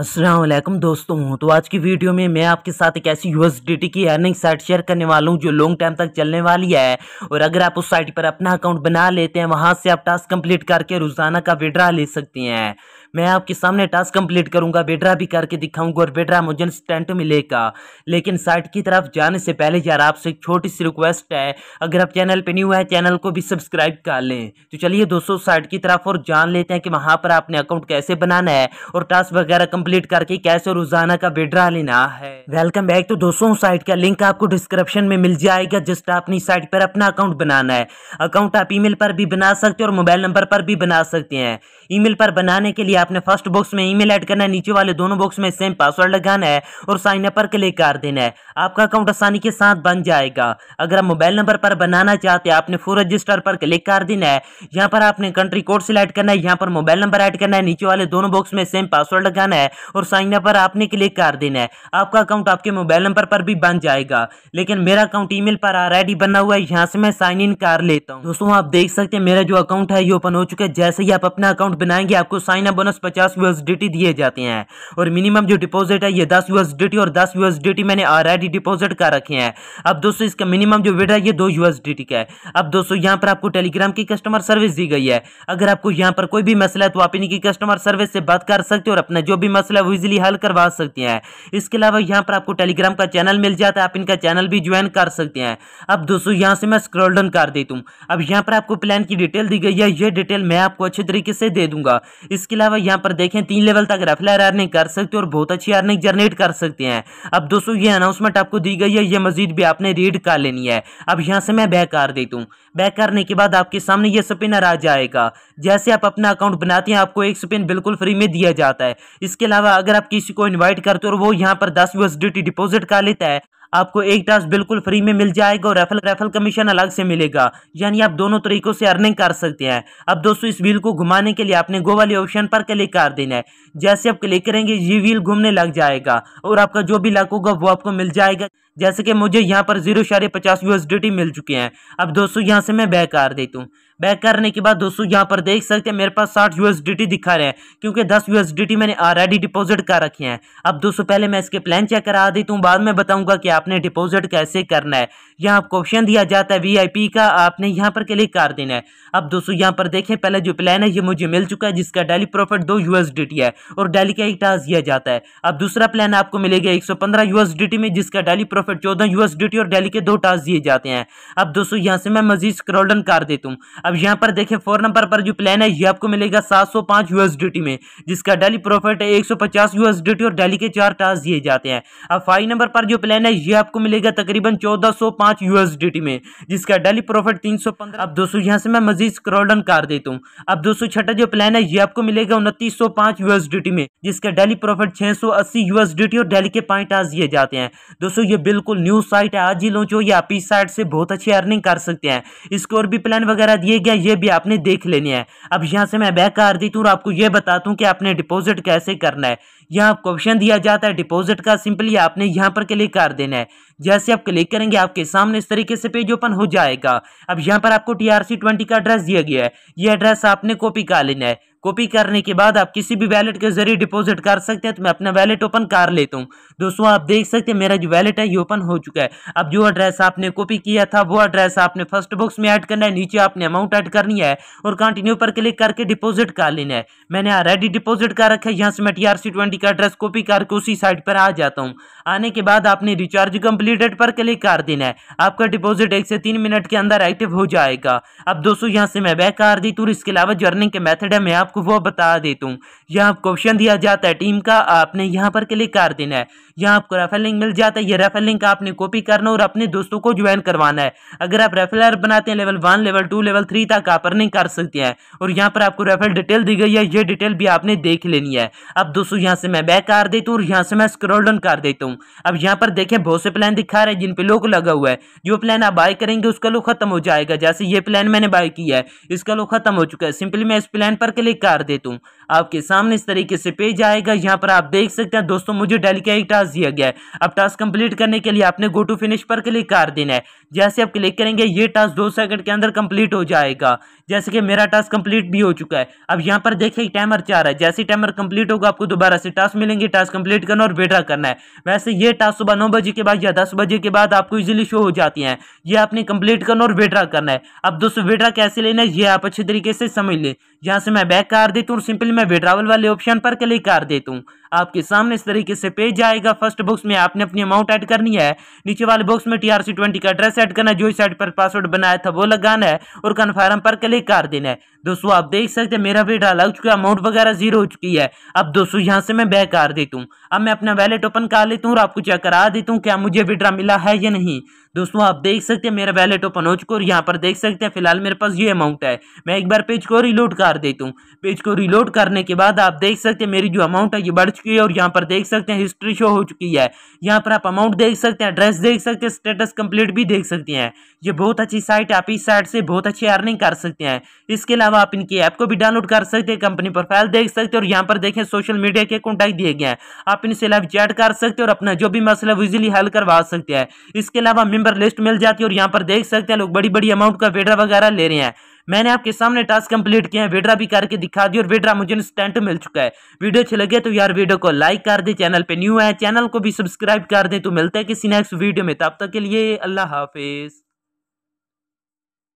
असलम दोस्तों तो आज की वीडियो में मैं आपके साथ एक ऐसी यू की अर्निंग साइट शेयर करने वाला हूं जो लॉन्ग टाइम तक चलने वाली है और अगर आप उस साइट पर अपना अकाउंट बना लेते हैं वहां से आप टास्क कंप्लीट करके रोजाना का विड्रा ले सकते हैं मैं आपके सामने टास्क कंप्लीट करूंगा बेड्रा भी करके दिखाऊंगा और बेड्रा मुझे स्टेंट मिलेगा लेकिन साइट की तरफ जाने से पहले यार आपसे एक छोटी सी रिक्वेस्ट है अगर आप चैनल पर न्यू है चैनल को भी सब्सक्राइब कर लें तो चलिए दोस्तों साइट की तरफ और जान लेते हैं कि वहाँ पर आपने अकाउंट कैसे बनाना है और टास्क वगैरह कंप्लीट करके कैसे रोजाना का बेड्रा लेना है वेलकम बैक तो दोस्तों साइट का लिंक आपको डिस्क्रिप्शन में मिल जाएगा जस्ट अपनी साइट पर अपना अकाउंट बनाना है अकाउंट आप ईमेल पर भी बना सकते हैं और मोबाइल नंबर पर भी बना सकते हैं ईमेल पर बनाने के लिए आपने फर्स्ट बॉक्स में ईमेल ऐड करना है नीचे वाले दोनों बॉक्स में सेम पासवर्ड लगाना है और साइन अप पर क्लिक कर देना है आपका अकाउंट आसानी के साथ बन जाएगा अगर आप मोबाइल नंबर पर बनाना चाहते हैं आपने फुल रजिस्टर पर क्लिक कर देना है यहाँ पर आपने कंट्री कोड सिलेक्ट करना है यहाँ पर मोबाइल नंबर ऐड करना है नीचे वाले दोनों बॉक्स में सेम पासवर्ड लगाना है और साइन अप पर आपने क्लिक कर देना है आपका अकाउंट आपके मोबाइल नंबर पर भी बन जाएगा लेकिन मेरा अकाउंट ईमेल पर ऑलरेडी बना हुआ है यहाँ से मैं साइन इन कर लेता हूँ दोस्तों आप देख सकते हैं मेरा जो अकाउंट है ये ओपन हो चुका है जैसे ही आप अपना अकाउंट बनाएंगे आपको साइन अप बोनस पचास यूएसडीटी दिए जाते हैं और मिनिमम जो डिपॉजिट है ये दस यूएसडीटी और दस यूएसडीटी मैंने ऑलरेडी डिपॉजिट कर रखे हैं अब दोस्तों इसका मिनिमम जो वेट है ये दो यूएसडीटी का है अब दोस्तों यहाँ पर आपको टेलीग्राम की कस्टमर सर्विस दी गई है अगर आपको यहाँ पर कोई भी मसला है तो आप इनकी कस्टमर सर्विस से बात कर सकते हो और अपना जो भी मसला है वो इजिली हल करवा सकते हैं इसके अलावा यहाँ पर आपको टेलीग्राम का चैनल मिल जाता है आप इनका चैनल भी ज्वाइन कर सकते हैं अब दोस्तों यहाँ से मैं स्क्रोल डन कर देता हूँ अब यहाँ पर आपको प्लान की डिटेल दी गई है ये डिटेल मैं आपको अच्छे तरीके से दे दूंगा इसके अलावा यहाँ पर देखें तीन लेवल तक रफेल अर्निंग कर सकते हैं और बहुत अच्छी अर्निंग जनरेट कर सकते हैं अब दोस्तों ये अनाउंसमेंट आपको दी गई है ये मजीद भी आपने रीड कर लेनी है अब यहाँ से मैं बैक कर देता हूँ बैक करने के बाद आपके सामने ये स्पिनर आ जाएगा जैसे आप अपना अकाउंट बनाते हैं आपको एक स्पिन बिल्कुल फ्री में दिया जाता है इसके अलावा अगर आप किसी को इन्वाइट करते हो और वो यहाँ पर दस यूएसडी डिपॉजिट कर लेता है आपको एक टास्क बिल्कुल फ्री में मिल जाएगा और रेफल रेफल कमीशन अलग से मिलेगा यानी आप दोनों तरीकों से अर्निंग कर सकते हैं अब दोस्तों इस व्हील को घुमाने के लिए आपने गो वाले ऑप्शन पर क्लिक कर देना है जैसे आप क्लिक करेंगे ये व्हील घूमने लग जाएगा और आपका जो भी लक होगा वो आपको मिल जाएगा जैसे कि मुझे यहाँ पर जीरो पचास मिल चुके हैं अब दोस्तों यहाँ से मैं बैक कर देता हूँ बैक करने के बाद दोस्तों यहाँ पर देख सकते हैं मेरे पास साठ यूएसडीटी दिखा रहे हैं क्योंकि दस यूएसडीटी मैंने ऑलरेडी डिपॉजिट कर रखे हैं अब दोस्तों पहले मैं इसके प्लान चेक करा देता हूँ बाद में बताऊंगा कि आपने डिपॉजिट कैसे करना है यहाँ आपको ऑप्शन दिया जाता है वी का आपने यहाँ पर क्लिक कर देना है अब दोस्तों यहाँ पर देखें पहले जो प्लान है ये मुझे मिल चुका है जिसका डेली प्रॉफिट दो यूएसडीटी है और डेली का एक टास्क दिया जाता है अब दूसरा प्लान आपको मिलेगा एक सौ पंद्रह में जिसका डेली प्रॉफिट चौदह यूएसडी और डेली के दो टास्क दिए जाते हैं अब दोस्तों यहाँ से मैं मजीद स्क्रॉल डन कर देता हूँ अब यहाँ पर देखिये फोर नंबर पर जो प्लान है ये आपको मिलेगा 705 यूएसडीटी में जिसका डेली प्रॉफिट है 150 यूएसडीटी और डेली के चार टास्क दिए जाते हैं अब फाइव नंबर पर जो प्लान है ये आपको मिलेगा तकरीबन 1405 यूएसडीटी में जिसका डेली प्रॉफिट 315 अब दोस्तों यहाँ से मैं मजीद स्क्रॉलन कर देता हूँ अब दोस्तों छठा जो प्लान है ये आपको मिलेगा उनतीस सौ में जिसका डेली प्रॉफिट छह सौ और डेली के पांच टास्क दिए जाते हैं दोस्तों ये बिल्कुल न्यू साइट है आज ही लॉन्च हो या आप इस साइट से बहुत अच्छी अर्निंग कर सकते हैं इसको और भी प्लान वगैरह दिए ठीक है ये भी आपने देख लेनी है अब यहाँ से मैं बैक कर देती हूँ तो और आपको ये बताता हूँ कि आपने डिपॉजिट कैसे करना है यहाँ आपको ऑप्शन दिया जाता है डिपॉजिट का सिंपली आपने यहाँ पर क्लिक कर देना है जैसे आप क्लिक करेंगे आपके सामने इस तरीके से पेज ओपन हो जाएगा अब यहाँ पर आपको टी आर सी ट्वेंटी का एड्रेस दिया गया है ये एड्रेस आपने कॉपी कर लेना है कॉपी करने के बाद आप किसी भी वैलेट के जरिए डिपॉजिट कर सकते हैं तो मैं अपना वैलेट ओपन कर लेता हूँ दोस्तों आप देख सकते हैं मेरा जो वैलेट है ये ओपन हो चुका है अब जो एड्रेस आपने कॉपी किया था वो एड्रेस आपने फर्स्ट बॉक्स में ऐड करना है नीचे आपने अमाउंट ऐड करनी है और कंटिन्यू पर क्लिक करके डिपोजिट कर लेना है मैंने ऑलरेडी डिपोजिट कर रखा है यहाँ से मैं टी का एड्रेस कॉपी करके उसी साइड पर आ जाता हूँ आने के बाद आपने रिचार्ज कंप्लीटेड पर क्लिक कर देना है आपका डिपोजिट एक से तीन मिनट के अंदर एक्टिव हो जाएगा अब दोस्तों यहाँ से मैं बैक कर दी तो इसके अलावा जर्निंग के मैथड है मैं आपको आपको वो बता देता हूँ यहाँ क्वेश्चन दिया जाता है टीम का आपने यहाँ पर क्लिक कर देना है यहाँ आपको रेफर लिंक मिल जाता है ये रेफर लिंक आपने कॉपी करना और अपने दोस्तों को ज्वाइन करवाना है अगर आप रेफर बनाते हैं level one level two level three तक आप अर्निंग कर सकते हैं और यहाँ पर आपको रेफर डिटेल दी गई है ये डिटेल भी आपने देख लेनी है अब दोस्तों यहाँ से मैं बैक कर देता हूँ और यहाँ से मैं स्क्रोल डाउन कर देता हूँ अब यहाँ पर देखें बहुत से प्लान दिखा रहे हैं जिन पे लोग लगा हुआ है जो प्लान आप बाय करेंगे उसका लोग खत्म हो जाएगा जैसे ये प्लान मैंने बाय किया है इसका लोग खत्म हो चुका है सिंपली मैं इस प्लान पर क्लिक कर देता हूँ आपके सामने इस तरीके से पेज आएगा यहाँ पर आप देख सकते हैं दोस्तों मुझे डेली का एक टास्क टास्क दिया गया है अब टास्क कंप्लीट करने के लिए आपने गो टू फिनिश पर क्लिक कर देना है जैसे आप क्लिक करेंगे ये टास्क दो सेकंड के अंदर कंप्लीट हो जाएगा जैसे कि मेरा टास्क कंप्लीट भी हो चुका है अब यहाँ पर देखिए टाइमर चार है जैसे टाइमर कंप्लीट होगा आपको दोबारा से टास्क मिलेंगे टास्क कंप्लीट करना और बेटा करना है वैसे ये टास्क सुबह नौ बजे के बाद या दस बजे के बाद आपको इजिली शो हो जाती है ये आपने कंप्लीट करना और विड्रा करना है अब दोस्तों विड्रा कैसे लेना है ये आप अच्छे तरीके से समझ लें यहाँ से मैं बैक कर देता हूँ सिंपली मैं विड्रावल वाले ऑप्शन पर क्लिक कर देता हूँ आपके सामने इस तरीके से पेज आएगा फर्स्ट बॉक्स में आपने अपनी अमाउंट ऐड करनी है नीचे वाले बॉक्स में टी आर सी ट्वेंटी का एड्रेस ऐड करना है जो इस साइड पर पासवर्ड बनाया था वो लगाना है और कन्फर्म पर क्लिक कर देना है दोस्तों आप देख सकते हैं मेरा पेट लग चुका है अमाउंट वगैरह जीरो हो चुकी है अब दोस्तों यहाँ से मैं बैक कर देता हूँ अब मैं अपना वैलेट ओपन कर लेता हूँ और आपको चेक करा देता हूँ क्या मुझे विड्रा मिला है या नहीं दोस्तों आप देख सकते हैं मेरा वैलेट ओपन हो चुका है और यहाँ पर देख सकते हैं फिलहाल मेरे पास ये अमाउंट है मैं एक बार पेज को रिलोड कर देता हूँ पेज को रिलोड करने के बाद आप देख सकते हैं मेरी जो अमाउंट है ये बढ़ चुकी है और यहाँ पर देख सकते हैं हिस्ट्री शो हो चुकी है यहाँ पर आप अमाउंट देख सकते हैं एड्रेस देख सकते हैं स्टेटस कंप्लीट भी देख सकते हैं ये बहुत अच्छी साइट है आप इस साइट से बहुत अच्छी अर्निंग कर सकते हैं इसके अलावा दोस्तों आप इनकी ऐप को भी डाउनलोड कर सकते हैं कंपनी प्रोफाइल देख सकते हैं और यहाँ पर देखें सोशल मीडिया के कॉन्टैक्ट दिए गए हैं आप इनसे लाइव चैट कर सकते हैं और अपना जो भी मसला इजिली हल करवा सकते हैं इसके अलावा मेंबर लिस्ट मिल जाती है और यहाँ पर देख सकते हैं लोग बड़ी बड़ी अमाउंट का वेड्रा वगैरह ले रहे हैं मैंने आपके सामने टास्क कंप्लीट किया है विड्रा भी करके दिखा दी और विड्रा मुझे इंस्टेंट मिल चुका है वीडियो अच्छे लगे तो यार वीडियो को लाइक कर दे चैनल पे न्यू है चैनल को भी सब्सक्राइब कर दे तो मिलते हैं किसी नेक्स्ट वीडियो में तब तक के लिए अल्लाह हाफिज़